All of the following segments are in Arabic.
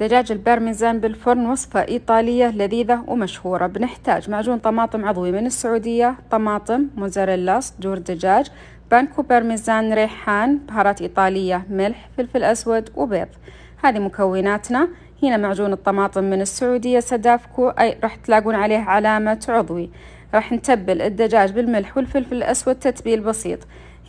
دجاج البارميزان بالفرن وصفة إيطالية لذيذة ومشهورة بنحتاج معجون طماطم عضوي من السعودية طماطم موزاريلا صدور دجاج بانكو بارميزان ريحان بهارات إيطالية ملح فلفل أسود وبيض هذه مكوناتنا هنا معجون الطماطم من السعودية سدافكو أي راح تلاقون عليه علامة عضوي راح نتبل الدجاج بالملح والفلفل الأسود تتبيل بسيط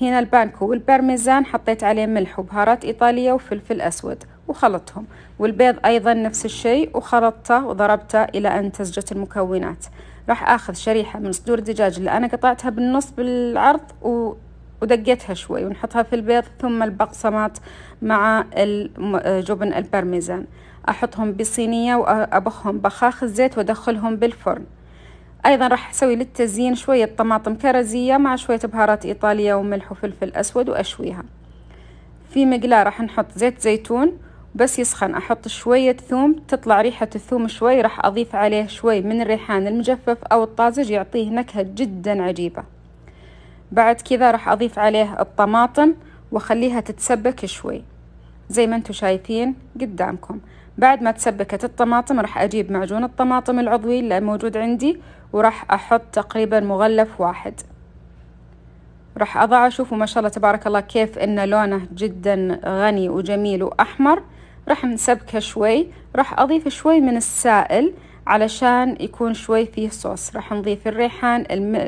هنا البانكو والبارميزان حطيت عليه ملح وبهارات إيطالية وفلفل أسود وخلطهم والبيض أيضا نفس الشيء وخلطته وضربته إلى أن تزجت المكونات راح أخذ شريحة من صدور الدجاج اللي أنا قطعتها بالنص بالعرض و ودقيتها شوي ونحطها في البيض ثم البقسماط مع جبن البارميزان أحطهم بصينية وأبخهم بخاخ الزيت وأدخلهم بالفرن أيضا راح أسوي للتزيين شوية طماطم كرزية مع شوية بهارات إيطالية وملح وفلفل أسود وأشويها في مقلاة راح نحط زيت زيتون بس يسخن أحط شوية ثوم تطلع ريحة الثوم شوي راح أضيف عليه شوي من الريحان المجفف أو الطازج يعطيه نكهة جدا عجيبة بعد كذا راح أضيف عليه الطماطم وخليها تتسبك شوي زي ما انتم شايفين قدامكم بعد ما تسبكت الطماطم راح أجيب معجون الطماطم العضوي اللي موجود عندي وراح أحط تقريبا مغلف واحد راح اضعه شوفوا ما شاء الله تبارك الله كيف ان لونه جدا غني وجميل واحمر راح نسبكه شوي راح اضيف شوي من السائل علشان يكون شوي فيه صوص راح نضيف الريحان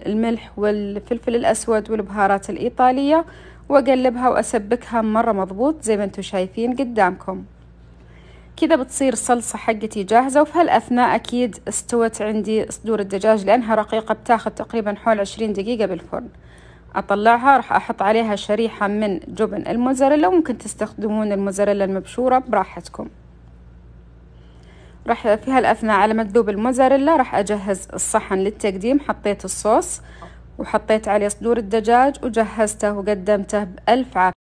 الملح والفلفل الأسود والبهارات الإيطالية وأقلبها وأسبكها مرة مضبوط زي ما انتم شايفين قدامكم كذا بتصير الصلصة حقتي جاهزة وفي هالأثناء أكيد استوت عندي صدور الدجاج لأنها رقيقة بتاخد تقريبا حول عشرين دقيقة بالفرن اطلعها راح احط عليها شريحة من جبن الموزاريلا وممكن تستخدمون الموزاريلا المبشورة براحتكم راح في هالاثناء على ما تذوب الموزاريلا راح اجهز الصحن للتقديم حطيت الصوص وحطيت عليه صدور الدجاج وجهزته وقدمته بألف عافية